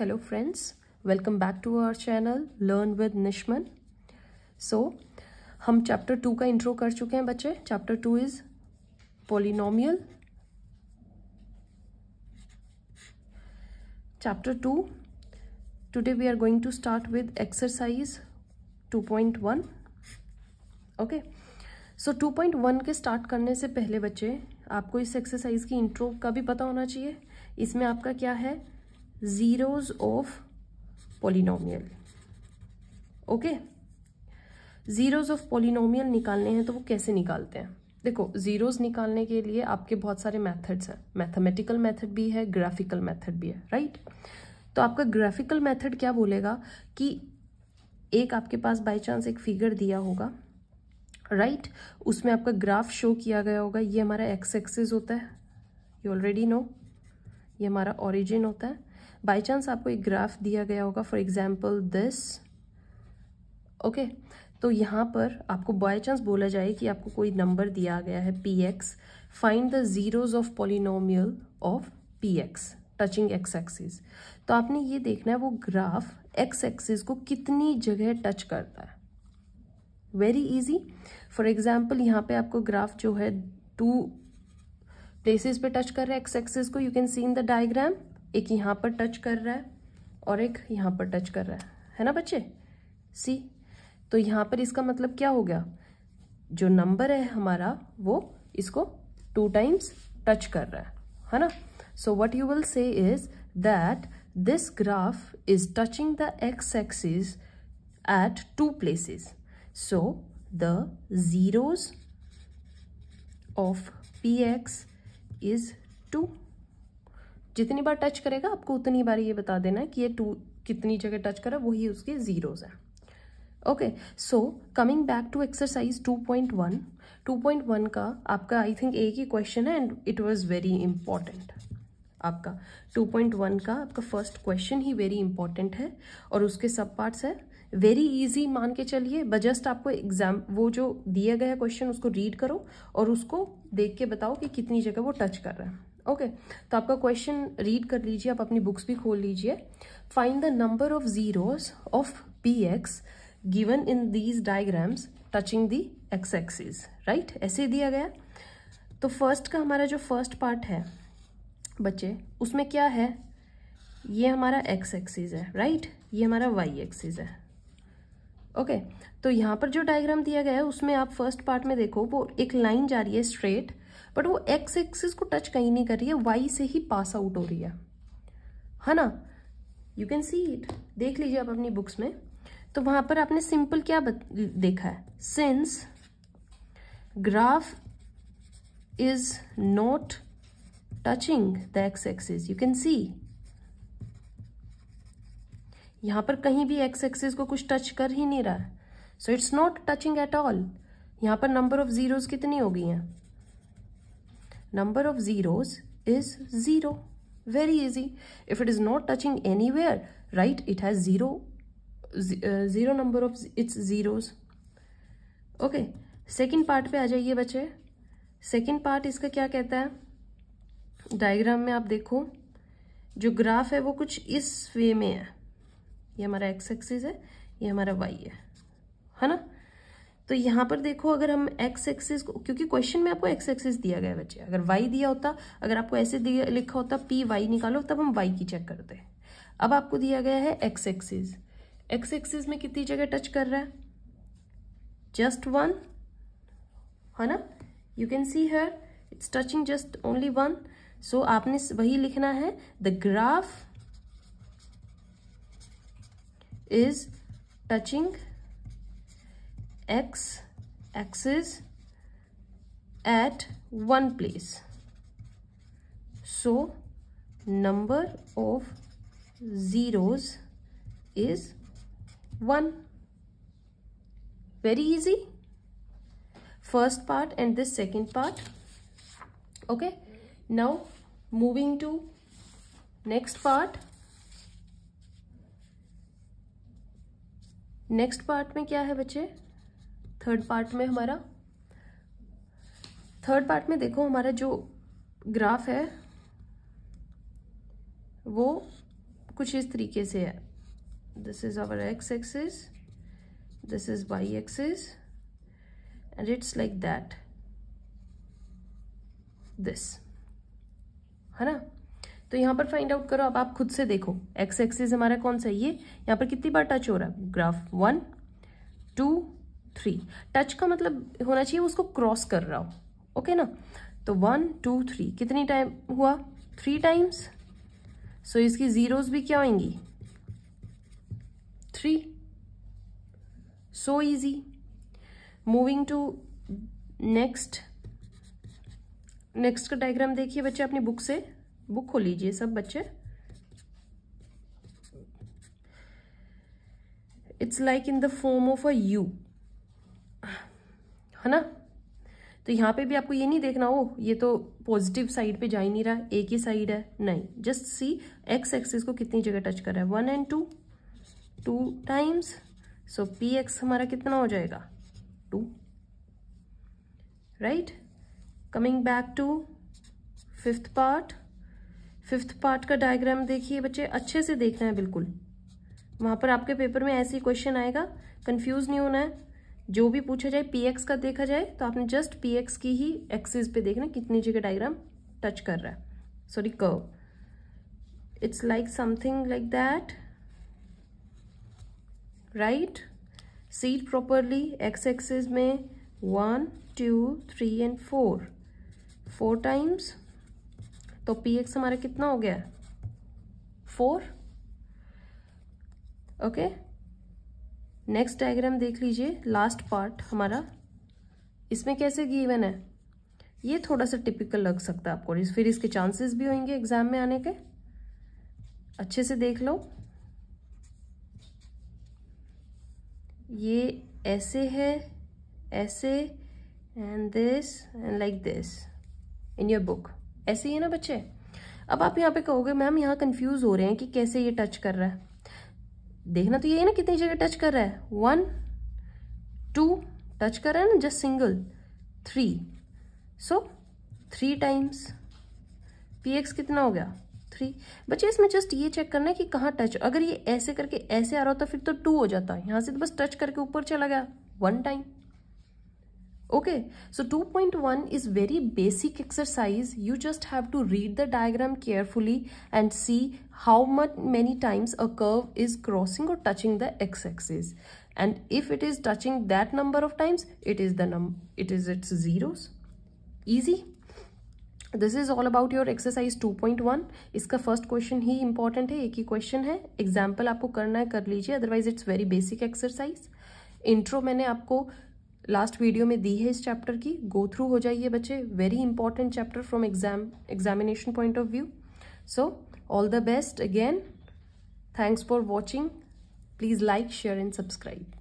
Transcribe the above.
Hello friends welcome back to our channel learn with nishman so हम chapter two का intro कर चुके हैं बच्चे chapter two is polynomial chapter two today we are going to start with exercise two point one okay so two point one के start करने से पहले बच्चे आपको इस एक्सरसाइज की इंट्रो का भी पता होना चाहिए इसमें आपका क्या है zeros of polynomial okay zeros of polynomial निकालने हैं तो वो कैसे निकालते हैं देखो जीरोज निकालने के लिए आपके बहुत सारे मैथड्स हैं मैथमेटिकल मैथड भी है ग्राफिकल मैथड भी है राइट तो आपका ग्राफिकल मैथड क्या बोलेगा कि एक आपके पास बाय चांस एक फिगर दिया होगा राइट right? उसमें आपका ग्राफ शो किया गया होगा ये हमारा एक्स एक्सेस होता है यू ऑलरेडी नो ये हमारा ओरिजिन होता है बाई चांस आपको एक ग्राफ दिया गया होगा फॉर एग्जाम्पल दिस ओके तो यहाँ पर आपको बाय चांस बोला जाए कि आपको कोई नंबर दिया गया है P X find the zeros of polynomial of P X touching X axis तो आपने ये देखना है वो ग्राफ एक्स एक्सिस को कितनी जगह टच करता है वेरी इजी फॉर एग्जाम्पल यहाँ पे आपको ग्राफ जो है टू प्लेसेस पे टच कर रहा है एक्स एक्सिस को you can see in the diagram एक यहाँ पर टच कर रहा है और एक यहाँ पर टच कर रहा है है ना बच्चे सी तो यहाँ पर इसका मतलब क्या हो गया जो नंबर है हमारा वो इसको टू टाइम्स टच कर रहा है है ना so what you will say is that this graph is touching the X axis at two places so the zeros of P X is two जितनी बार टच करेगा आपको उतनी बार ये बता देना है कि ये टू कितनी जगह टच करा वही उसके ज़ीरोज़ हैं okay so coming back to exercise 2.1 2.1 का आपका आई थिंक एक ही क्वेश्चन है and it was very important आपका 2.1 का आपका फर्स्ट क्वेश्चन ही वेरी इंपॉर्टेंट है और उसके सब पार्ट्स है वेरी इजी मान के चलिए जस्ट आपको एग्जाम वो जो दिया गया क्वेश्चन उसको रीड करो और उसको देख के बताओ कि कितनी जगह वो टच कर रहा है ओके तो आपका क्वेश्चन रीड कर लीजिए आप अपनी बुक्स भी खोल लीजिए find the number of zeros of P X given in these diagrams touching the X axis right ऐसे दिया गया तो फर्स्ट का हमारा जो फर्स्ट पार्ट है बच्चे उसमें क्या है ये हमारा एक्स एक्सिस है राइट right? ये हमारा वाई एक्सिस है ओके okay, तो यहाँ पर जो डायग्राम दिया गया है उसमें आप फर्स्ट पार्ट में देखो वो एक लाइन जा रही है स्ट्रेट बट वो एक्स एक्सिस को टच कहीं नहीं कर रही है वाई से ही पास आउट हो रही है है ना यू कैन सी इट देख लीजिए आप अपनी बुक्स में तो वहां पर आपने सिंपल क्या देखा है since graph is not touching the X axis you can see यहाँ पर कहीं भी एक्स एक्सिस को कुछ टच कर ही नहीं रहा है so it's not touching at all यहाँ पर नंबर ऑफ ज़ीरोज़ कितनी हो गई हैं number of zeros is zero very easy if it is not touching anywhere right it has zero zero number of its zeros okay second part पे आ जाइए बच्चे सेकेंड पार्ट इसका क्या कहता है डायग्राम में आप देखो जो ग्राफ है वो कुछ इस वे में है ये हमारा एक्स एक्सिस है ये हमारा वाई है है ना तो यहाँ पर देखो अगर हम एक्स एक्सिस क्योंकि क्वेश्चन में आपको एक्स एक्सिस दिया गया बच्चे अगर वाई दिया होता अगर आपको ऐसे दिया लिखा होता पी वाई निकालो तब हम वाई की चेक करते हैं अब आपको दिया गया है एक्स एक्सिस एक्स एक्सिस में कितनी जगह टच कर रहा है जस्ट वन है ना you can see here it's touching just only one so आपने वही लिखना है the graph is touching x axis at one place. So number of zeros is 1. Very easy. First part and this second part. Okay. Now moving to next part. Next part में क्या है बच्चे third part में हमारा third part में देखो हमारा जो ग्राफ है वो कुछ इस तरीके से है this is our X axis this is Y axis and it's like that this है ना तो यहाँ पर फाइंड आउट करो अब आप खुद से देखो एक्स एक्सिस हमारा कौन सा ये यहाँ पर कितनी बार टच हो रहा है graph one two three touch का मतलब होना चाहिए उसको क्रॉस कर रहा हो ओके ना तो वन टू थ्री कितनी टाइम हुआ थ्री टाइम्स सो इसकी जीरोस भी क्या होंगी three so easy moving to next next का डायग्राम देखिए बच्चे अपनी बुक से बुक खोल लीजिए सब बच्चे it's like in the form of a U है ना तो यहां पे भी आपको ये नहीं देखना हो ये तो पॉजिटिव साइड पे जा ही नहीं रहा एक ही साइड है नहीं जस्ट सी एक्स एक्सिस को कितनी जगह टच कर रहा है one and two two times so P X हमारा कितना हो जाएगा two right coming back to fifth part fifth part का डायग्राम देखिए बच्चे अच्छे से देखना है बिल्कुल वहाँ पर आपके पेपर में ऐसे ही क्वेश्चन आएगा कंफ्यूज नहीं होना है जो भी पूछा जाए पीएक्स का देखा जाए तो आपने जस्ट पीएक्स की ही एक्सिस पे देखना कितनी जगह डायग्राम टच कर रहा है sorry curve it's like something like that right sit properly X axis में one two three and four four times तो पी एक्स हमारा कितना हो गया फोर ओके नेक्स्ट डायग्राम देख लीजिए लास्ट पार्ट हमारा इसमें कैसे गिवन है ये थोड़ा सा टिपिकल लग सकता है आपको फिर इसके चांसेस भी होंगे एग्जाम में आने के अच्छे से देख लो ये ऐसे है ऐसे and this and like this in your book ऐसे ही है ना बच्चे अब आप यहाँ पे कहोगे मैम यहाँ कंफ्यूज हो रहे हैं कि कैसे ये टच कर रहा है देखना तो ये है ना कितनी जगह टच कर रहा है वन टू टच कर रहा है ना just single three so three times P X कितना हो गया थ्री बच्चे इसमें जस्ट ये चेक करना है कि कहाँ टच अगर ये ऐसे करके ऐसे आ रहा होता तो फिर तो टू हो जाता यहाँ से तो बस टच करके ऊपर चला गया one time okay so 2.1 is very basic exercise you just have to read the diagram carefully and see how much many times a curve is crossing or touching the x-axis and if it is touching that number of times it is the num it is its zeros easy this is all about your exercise 2.1 इसका first question ही important है एक ही question है example आपको करना है कर लीजिए otherwise it's very basic exercise intro मैंने आपको लास्ट वीडियो में दी है इस चैप्टर की गो थ्रू हो जाइए बच्चे very important chapter from exam examination point of view so all the best again thanks for watching please like share and subscribe